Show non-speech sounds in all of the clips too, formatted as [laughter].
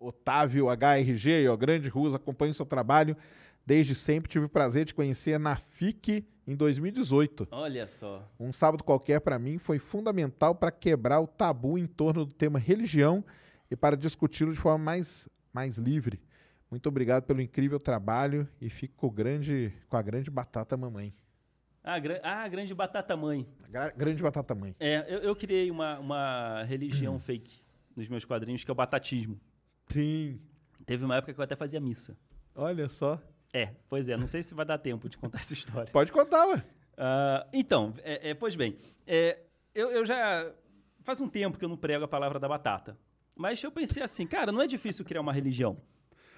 Otávio HRG, ó, grande Rus, acompanho o seu trabalho desde sempre. Tive o prazer de conhecer na FIC em 2018. Olha só. Um sábado qualquer para mim foi fundamental para quebrar o tabu em torno do tema religião e para discuti-lo de forma mais, mais livre. Muito obrigado pelo incrível trabalho e fico com, grande, com a grande batata mamãe. Ah, gra ah, grande batata mãe. Gra grande batata mãe. É, eu, eu criei uma, uma religião [clears throat] fake nos meus quadrinhos, que é o batatismo. Sim. Teve uma época que eu até fazia missa. Olha só. É, pois é. Não sei se vai dar tempo de contar essa história. Pode contar, ué. Uh, então, é, é, pois bem. É, eu, eu já. Faz um tempo que eu não prego a palavra da batata. Mas eu pensei assim, cara, não é difícil criar uma religião.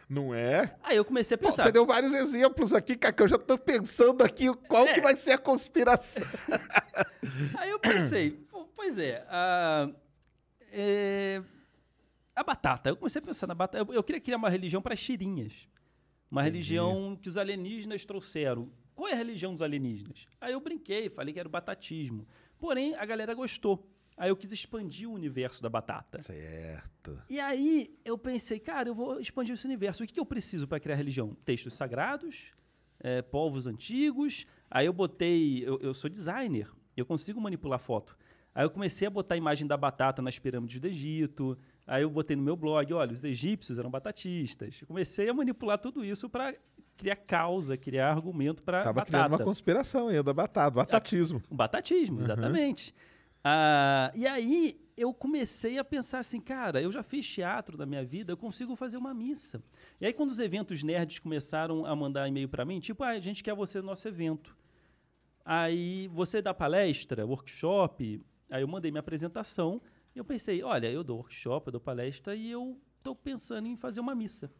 Não é? Aí eu comecei a pensar. Pô, você deu vários exemplos aqui, cara, que eu já estou pensando aqui qual é. que vai ser a conspiração. [laughs] Aí eu pensei, pois é, uh, é, a batata. Eu comecei a pensar na batata. Eu, eu queria criar uma religião para as tirinhas. Uma Entendi. religião que os alienígenas trouxeram. Qual é a religião dos alienígenas? Aí eu brinquei, falei que era o batatismo. Porém, a galera gostou. Aí eu quis expandir o universo da batata. Certo. E aí eu pensei, cara, eu vou expandir esse universo. O que, que eu preciso para criar religião? Textos sagrados, é, povos antigos. Aí eu botei. Eu, eu sou designer, eu consigo manipular foto. Aí eu comecei a botar a imagem da batata nas pirâmides do Egito. Aí eu botei no meu blog, olha, os egípcios eram batatistas. Eu comecei a manipular tudo isso para criar causa, criar argumento para batata. Tava criando uma conspiração aí da batata, batatismo. A, ah, batatismo, uhum. exatamente. Uhum. Ah, e aí eu comecei a pensar assim, cara, eu já fiz teatro da minha vida, eu consigo fazer uma missa. E aí quando os eventos nerds começaram a mandar e-mail para mim, tipo, ah, a gente quer você no nosso evento. Aí você dá palestra, workshop, Aí eu mandei minha apresentação e eu pensei, olha, eu dou workshop, eu dou palestra e eu tô pensando em fazer uma missa.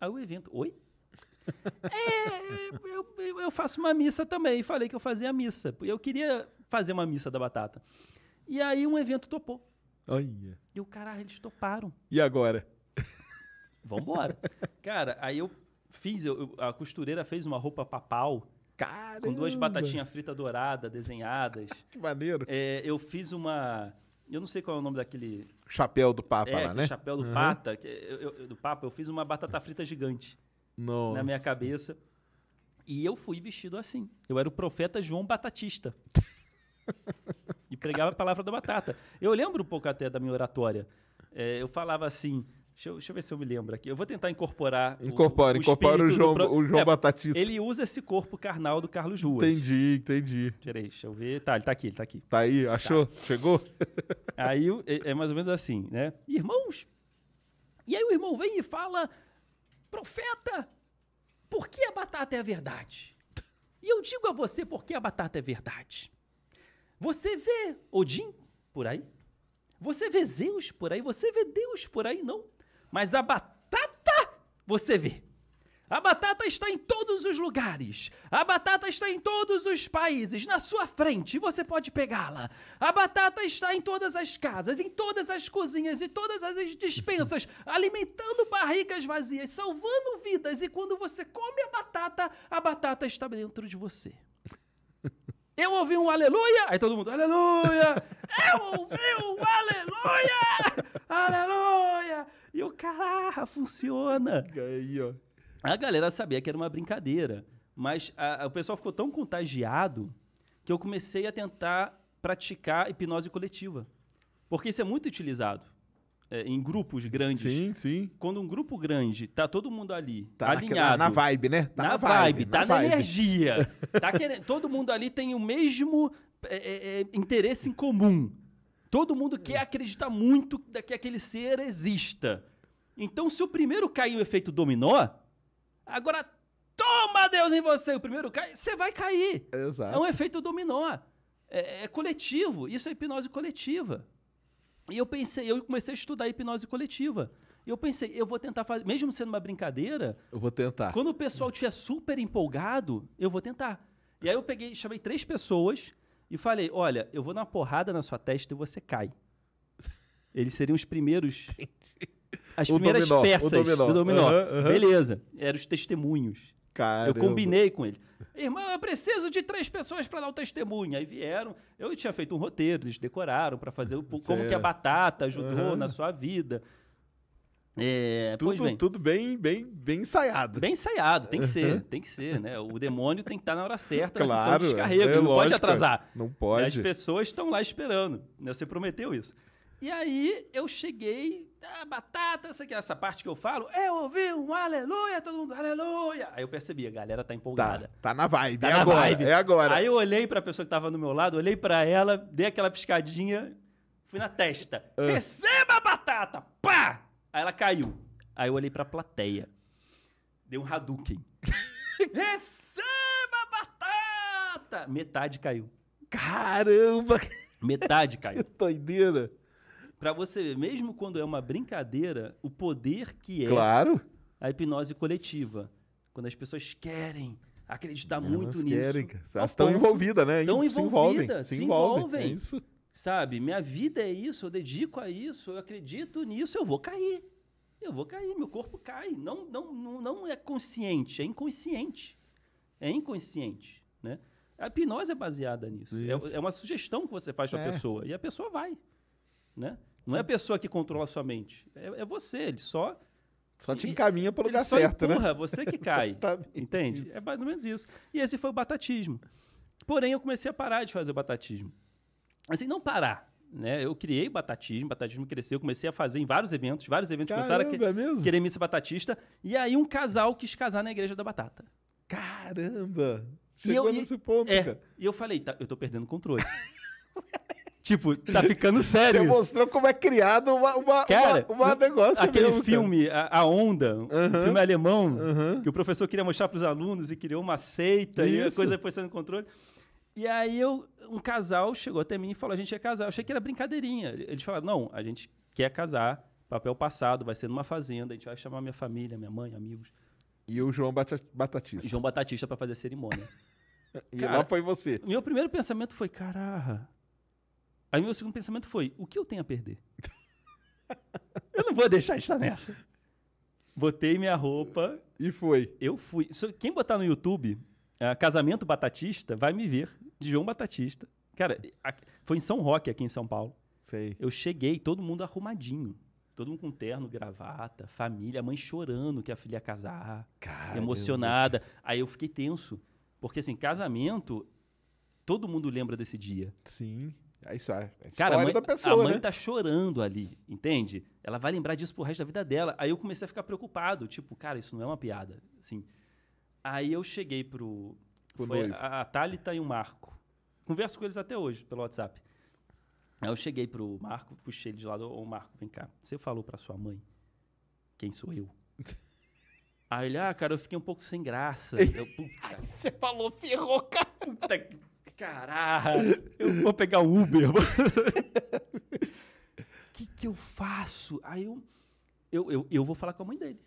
Aí o evento, oi? [laughs] é, eu, eu, eu faço uma missa também. Falei que eu fazia missa. Eu queria fazer uma missa da batata. E aí um evento topou. Olha. E o caralho, ah, eles toparam. E agora? Vambora. [laughs] Cara, aí eu fiz, eu, a costureira fez uma roupa papal Caramba. Com duas batatinhas fritas douradas, desenhadas. [laughs] que maneiro. É, eu fiz uma. Eu não sei qual é o nome daquele. Chapéu do Papa é, lá, né? Chapéu do uhum. Pata, que, eu, eu, do Papa, eu fiz uma batata frita gigante Nossa. na minha cabeça. E eu fui vestido assim. Eu era o profeta João Batatista. [laughs] e pregava a palavra da batata. Eu lembro um pouco até da minha oratória. É, eu falava assim: Deixa eu, deixa eu, ver se eu me lembro aqui. Eu vou tentar incorporar. Incorpora, o, o incorpora o João, pro... o João é, Batatista. Ele usa esse corpo carnal do Carlos Ruas. Entendi, entendi. Peraí, deixa eu ver. Tá, ele tá aqui, ele tá aqui. Tá aí, tá. achou? Tá. Chegou? [laughs] aí é, é mais ou menos assim, né? Irmãos! E aí o irmão vem e fala: Profeta, por que a batata é a verdade? E eu digo a você por que a batata é verdade. Você vê Odin por aí? Você vê Zeus por aí? Você vê Deus por aí? Não. Mas a batata você vê. A batata está em todos os lugares. A batata está em todos os países. Na sua frente, você pode pegá-la. A batata está em todas as casas, em todas as cozinhas e todas as dispensas, [laughs] alimentando barrigas vazias, salvando vidas. E quando você come a batata, a batata está dentro de você. [laughs] Eu ouvi um aleluia, aí todo mundo, aleluia! [laughs] Eu ouvi um aleluia! Aleluia! E eu, caraca, funciona. Aí, ó. A galera sabia que era uma brincadeira, mas a, a, o pessoal ficou tão contagiado que eu comecei a tentar praticar hipnose coletiva. Porque isso é muito utilizado. É, em grupos grandes. Sim, sim. Quando um grupo grande tá todo mundo ali, tá alinhado. Na, na vibe, né? Tá na, na vibe, vibe, tá na, na energia. tá querendo, todo mundo ali tem o mesmo é, é, é interesse em comum. Todo mundo quer acreditar muito que aquele ser exista. Então, se o primeiro cair o efeito dominó, agora toma Deus em você, o primeiro cai, você vai cair. Exato. É um efeito dominó. É, é, coletivo. Isso é hipnose coletiva. E eu pensei, eu comecei a estudar hipnose coletiva. E eu pensei, eu vou tentar fazer, mesmo sendo uma brincadeira. Eu vou tentar. Quando o pessoal estiver super empolgado, eu vou tentar. E aí eu peguei, chamei três pessoas e falei: Olha, eu vou dar uma porrada na sua testa e você cai. Eles seriam os primeiros. [laughs] as o primeiras dominó, peças o dominó. do dominó. Uhum, uhum. Beleza. Eram os testemunhos. Caramba. Eu combinei com ele. irmão eu preciso de três pessoas para dar o testemunho. Aí vieram. Eu tinha feito um roteiro, eles decoraram para fazer o, como que a batata ajudou uhum. na sua vida. É, tudo, bem. tudo bem, bem, bem ensaiado. Bem ensaiado, tem que ser, tem que ser, né? O demônio tem que estar na hora certa, claro, na sessão de é descarrego, é, não lógico, pode atrasar. Não pode. As pessoas estão lá esperando, né? Você prometeu isso. E aí eu cheguei, a ah, batata, essa, aqui, é essa parte que eu falo, eu ouvi um aleluia, todo mundo, aleluia. Aí eu percebi, a galera tá empolgada. Tá, tá na vibe, tá é na agora, vibe. é agora. Aí eu olhei pra pessoa que tava do meu lado, olhei pra ela, dei aquela piscadinha, fui na testa. Uh. Receba a batata, pá! Aí ela caiu. Aí eu olhei pra plateia. Deu um Hadouken. [laughs] Receba batata! Metade caiu. Caramba! Metade [laughs] caiu. que doideira! Pra você ver, mesmo quando é uma brincadeira, o poder que é claro. a hipnose coletiva. Quando as pessoas querem acreditar Elas muito querem, nisso. Elas estão envolvidas, né? Estão envolvidas, se Se envolvem. Se é envolvem. É isso. Sabe? Minha vida é isso, eu dedico a isso, eu acredito nisso, eu vou cair. Eu vou cair, meu corpo cai. Não, não, não é consciente, é inconsciente. É inconsciente, né? A hipnose é baseada nisso. É, é, uma sugestão que você faz para a é. pessoa e a pessoa vai, né? Não Sim. é a pessoa que controla a sua mente, é, é você. Ele só só te encaminha para o lugar certo, né? empurra, né? Você que [laughs] cai, entende? É isso. É mais ou menos isso. E esse foi o batatismo. Porém, eu comecei a parar de fazer batatismo assim, não parar. Né? Eu criei o batatismo, o batatismo cresceu, comecei a fazer em vários eventos, vários eventos Caramba, começaram a que, é querer missa batatista. E aí um casal quis casar na igreja da batata. Caramba! Chegou e eu, nesse ponto, é, cara. E eu falei, tá, eu tô perdendo o controle. [laughs] Tipo, tá ficando sério. Você mostrou como é criado uma, uma, cara, uma, uma negócio Aquele mesmo, filme, a, a, Onda, um filme alemão, que o professor queria mostrar para os alunos e criou uma seita isso. e a coisa foi sendo controle. E aí eu, um casal chegou até mim e falou: a gente ia é casar. Eu achei que era brincadeirinha. Eles falaram: não, a gente quer casar, papel passado, vai ser numa fazenda, a gente vai chamar minha família, minha mãe, amigos. E o João Batatista. João Batatista para fazer a cerimônia. [laughs] e Cara, lá foi você. Meu primeiro pensamento foi: caraca. Aí meu segundo pensamento foi: o que eu tenho a perder? [laughs] eu não vou deixar de estar nessa. Botei minha roupa. E foi. Eu fui. Quem botar no YouTube, ah, casamento Batatista, vai me ver, de João Batatista. Cara, foi em São Roque, aqui em São Paulo. Sei. Eu cheguei, todo mundo arrumadinho. Todo mundo com terno, gravata, família, a mãe chorando que a filha ia casar, Cara, emocionada. Aí eu fiquei tenso. Porque, assim, casamento, todo mundo lembra desse dia. Sim. É isso, é a é Cara, a mãe, da pessoa, A mãe né? tá chorando ali, entende? Ela vai lembrar disso pro resto da vida dela. Aí eu comecei a ficar preocupado. Tipo, cara, isso não é uma piada. Assim, Aí eu cheguei pro. pro foi noivo. a, a Thalita e o Marco. Converso com eles até hoje pelo WhatsApp. Aí eu cheguei pro Marco, puxei ele de lado. Ô, Marco, vem cá. Você falou pra sua mãe quem sou eu? [laughs] Aí ele, ah, cara, eu fiquei um pouco sem graça. [laughs] Eu, você falou, ferrou, cara. Puta que caralho. Eu vou pegar o Uber. O [laughs] que que eu faço? Aí eu, eu, eu, eu vou falar com a mãe dele.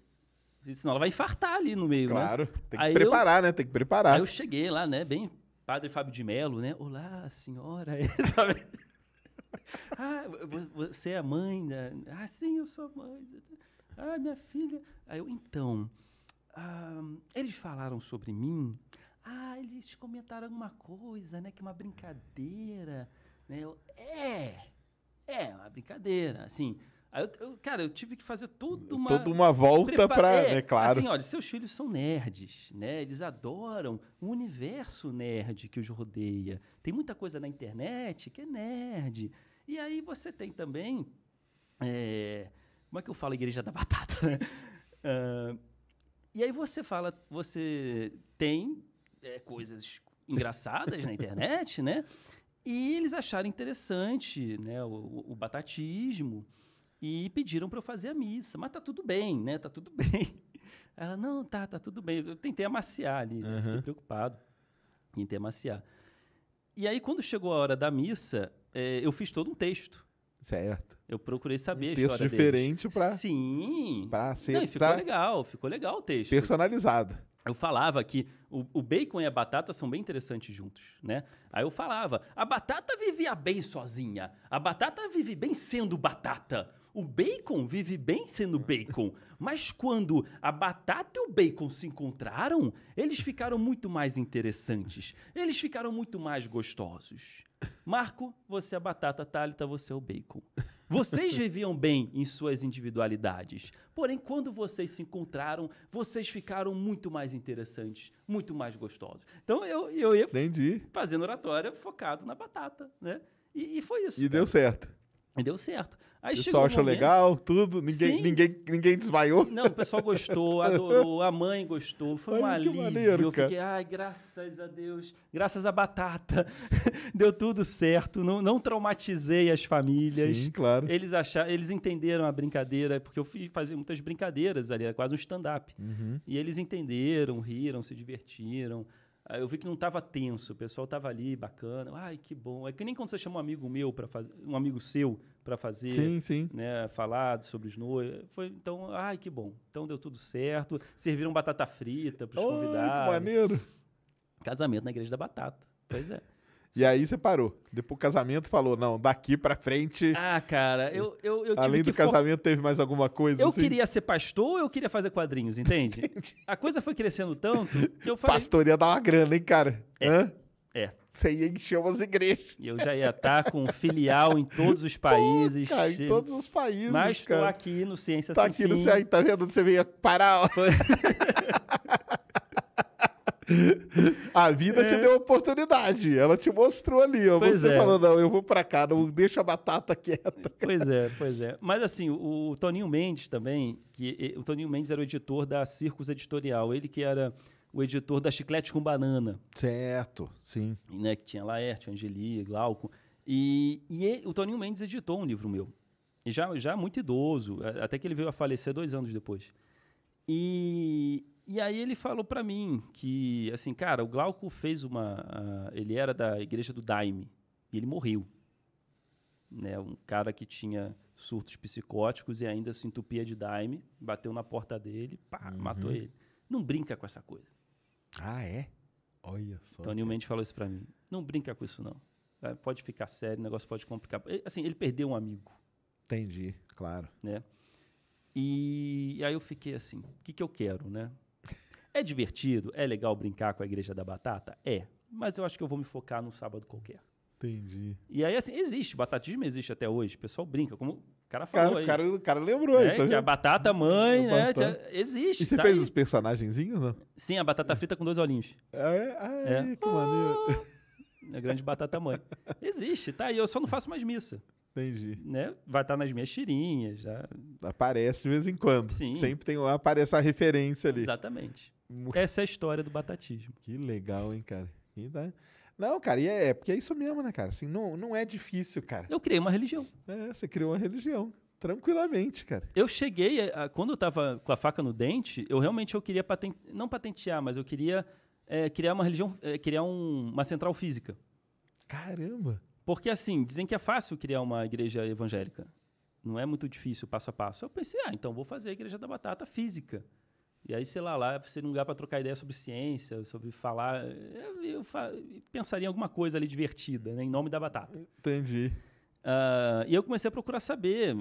Senão ela vai infartar ali no meio, claro, né? Claro, tem que aí preparar, eu, né? Tem que preparar. Aí eu cheguei lá, né? Bem padre Fábio de Melo, né? Olá, senhora. [laughs] Sabe? ah, você é a mãe né? Ah, sim, eu sou a mãe. Ah, minha filha... Aí eu, então... Ah, eles falaram sobre mim... Ah, eles comentaram alguma coisa, né? Que é uma brincadeira, né? Eu, é, é uma brincadeira, assim... Aí eu, eu, cara, eu tive que fazer toda uma. Toda uma volta para. É, né, claro. Assim, olha, seus filhos são nerds, né? Eles adoram o universo nerd que os rodeia. Tem muita coisa na internet que é nerd. E aí você tem também. É, como é que eu falo igreja da batata, né? Uh, [laughs] e aí você fala, você tem é, coisas engraçadas na internet, né? E eles acharam interessante né, o, o batatismo. E pediram para eu fazer a missa. Mas tá tudo bem, né? Tá tudo [laughs] bem. Ela, não, tá, tá tudo bem. Eu tentei amaciar ali, uhum. fiquei preocupado. Tentei amaciar. E aí, quando chegou a hora da missa, é, eu fiz todo um texto. Certo. Eu procurei saber um texto a história diferente para Sim. Para ser ficou tá legal, ficou legal o texto. Personalizado. Eu falava que o, o, bacon e a batata são bem interessantes juntos, né? Aí eu falava, a batata vivia bem sozinha. A batata vive bem sendo batata. O bacon vive bem sendo bacon, mas quando a batata e o bacon se encontraram, eles ficaram muito mais interessantes. Eles ficaram muito mais gostosos. Marco, você é a batata, Thalita, você é o bacon. Vocês viviam bem em suas individualidades, porém, quando vocês se encontraram, vocês ficaram muito mais interessantes, muito mais gostosos. Então, eu, eu ia Entendi. fazendo oratória focado na batata, né? E, e foi isso. E cara. deu certo. E deu certo. Aí o pessoal um achou momento... legal, tudo, ninguém, ninguém, ninguém desmaiou. Não, o pessoal gostou, [laughs] adorou, a mãe gostou, foi um linda. alívio. Maneiro, eu fiquei, ai, graças a Deus, graças à batata, [laughs] deu tudo certo, não, não traumatizei as famílias. Sim, claro. Eles, acharam, eles entenderam a brincadeira, porque eu fazia muitas brincadeiras ali, era quase um stand-up. Uhum. E eles entenderam, riram, se divertiram. Ah, eu vi que não estava tenso, o pessoal estava ali, bacana. Ai, que bom. É que nem quando você chama um amigo meu para fazer, um amigo seu para fazer, sim, sim. né, falar sobre os noivos. Foi então, ai, que bom. Então deu tudo certo. Serviram batata frita para os convidados. Que maneiro. Casamento na igreja da batata. Pois é. E aí você parou. Depois do casamento falou, não, daqui pra frente. Ah, cara, eu. eu, eu Além do casamento, teve mais alguma coisa? Eu assim? queria ser pastor ou eu queria fazer quadrinhos, entende? Entendi. A coisa foi crescendo tanto que eu falei. Pastoria dá uma grana, hein, cara? É. Hã? É. Você ia encher umas igrejas. E eu já ia estar tá com filial em todos os países. Pô, cara, em todos os países. Mas estou aqui no Ciência tá Sem aqui Fim. no Ciência. Tá vendo onde você veio parar? Foi... [laughs] A vida é. te deu oportunidade. Ela te mostrou ali. Ó, pois você é. falou, não, eu vou pra cá, não deixa a batata quieta. [laughs] Pois é, pois é. Mas assim, o, o Toninho Mendes também, que o Toninho Mendes era o editor da Circus Editorial. Ele que era o editor da Chiclete com Banana. Certo, sim. Né, que tinha Laerte, Angeli, Glauco. E, e ele, o Toninho Mendes editou um livro meu. E já, já muito idoso, até que ele veio a falecer dois anos depois. E, e aí ele falou para mim que, assim, cara, o Glauco fez uma. Uh, ele era da igreja do Daime e ele morreu. Né, um cara que tinha surtos psicóticos e ainda se entupia de Daime, bateu na porta dele, pá, uhum. matou ele. Não brinca com essa coisa. Ah, é? Olha só. Tony Mendes então, falou isso para mim. Não brinca com isso, não. É, pode ficar sério, o negócio pode complicar. Assim, ele perdeu um amigo. Entendi, claro. Né? E, e aí eu fiquei assim, o que, que eu quero, né? É divertido? É legal brincar com a igreja da batata? É. Mas eu acho que eu vou me focar num sábado qualquer. Entendi. E aí, assim, existe, batatismo existe até hoje. O pessoal brinca, como o cara falou. Cara, aí, cara, o cara lembrou né? aí, é, tá Que a batata mãe, né? Batata. Existe. E você tá fez aí. os personagenzinhos, não? Sim, a batata frita com dois olhinhos. É, é, é. que ah, maneiro. A grande batata mãe. Existe, tá? E eu só não faço mais missa. Entendi. Né? Vai estar tá nas minhas tirinhas. Já. Tá? Aparece de vez em quando. Sim. Sempre tem lá, aparece a referência ali. Exatamente. Essa é a história do batatismo. Que legal, hein, cara? Não, cara, e é, é, porque é isso mesmo, né, cara? Assim, não, não é difícil, cara. Eu criei uma religião. É, você criou uma religião. Tranquilamente, cara. Eu cheguei, a, quando eu tava com a faca no dente, eu realmente eu queria patent, não patentear, mas eu queria é, criar uma religião, é, criar um, uma central física. Caramba! Porque assim, dizem que é fácil criar uma igreja evangélica. Não é muito difícil, passo a passo. Eu pensei, ah, então vou fazer a igreja da batata física. E aí, sei lá, lá seria um lugar para trocar ideia sobre ciência, sobre falar. Eu, eu fa pensaria em alguma coisa ali divertida, né, em nome da batata. Entendi. Uh, e eu comecei a procurar saber.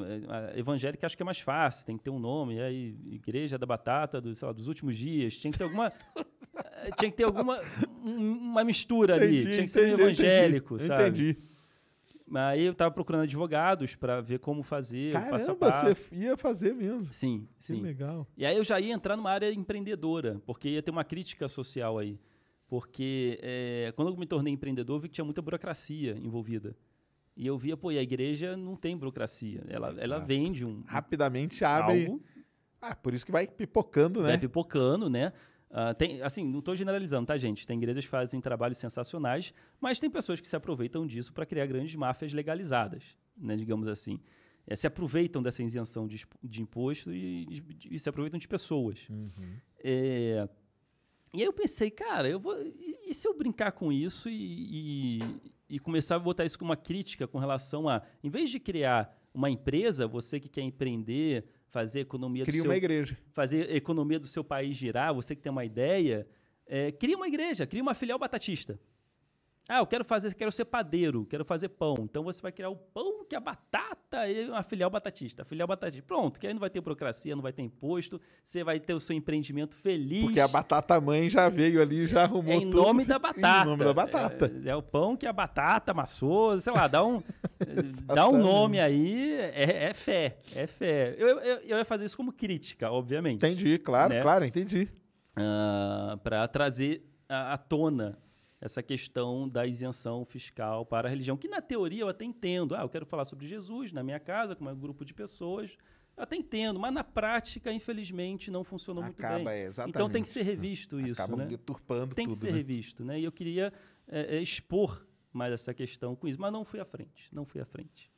Evangélica acho que é mais fácil, tem que ter um nome. E aí, Igreja da Batata, do, lá, dos últimos dias. Tinha que ter alguma. [laughs] tinha que ter alguma. uma mistura entendi, ali. Tinha que entendi, ser um evangélico, entendi, sabe? Entendi. Aí eu tava procurando advogados para ver como fazer. Caramba, passo a passo. você ia fazer mesmo. Sim, sim. Que legal. E aí eu já ia entrar numa área empreendedora, porque ia ter uma crítica social aí. Porque é, quando eu me tornei empreendedor, eu vi que tinha muita burocracia envolvida. E eu via, pô, e a igreja não tem burocracia. Ela, ela vende um. Rapidamente abre. Algo. Ah, por isso que vai pipocando, né? Vai pipocando, né? Uh, tem, assim, não estou generalizando, tá, gente? Tem igrejas que fazem trabalhos sensacionais, mas tem pessoas que se aproveitam disso para criar grandes máfias legalizadas, né, digamos assim. É, se aproveitam dessa isenção de, de imposto e, de, e, se aproveitam de pessoas. Uhum. É, e aí eu pensei, cara, eu vou, e, e se eu brincar com isso e, e, começar a botar isso como uma crítica com relação a, em vez de criar uma empresa, você que quer empreender fazer a economia cria do seu, uma igreja. Fazer economia do seu país girar, você que tem uma ideia, é, cria uma igreja, cria uma filial batatista. Ah, eu quero fazer, quero ser padeiro, quero fazer pão. Então você vai criar o pão que a batata é uma filial batatista, filial batatista. Pronto, que aí não vai ter burocracia, não vai ter imposto, você vai ter o seu empreendimento feliz. Porque a batata mãe já veio ali, já arrumou é em tudo. Em nome da [laughs] batata. Em nome da batata. É, é o pão que a batata amassou, sei lá, dá um, [laughs] dá um nome aí, é, é fé, é fé. Eu, eu, eu, ia fazer isso como crítica, obviamente. Entendi, claro, né? claro, entendi. Uh, ah, Para trazer à tona essa questão da isenção fiscal para a religião, que na teoria eu até entendo. Ah, eu quero falar sobre Jesus na minha casa, com um grupo de pessoas. Eu até entendo, mas na prática, infelizmente, não funcionou Acaba, muito bem. É, exatamente. Então tem que ser revisto isso. Acaba né? deturpando tem tudo. Tem que ser né? revisto, né? E eu queria é, é, expor mais essa questão com isso, mas não fui à frente. Não fui à frente.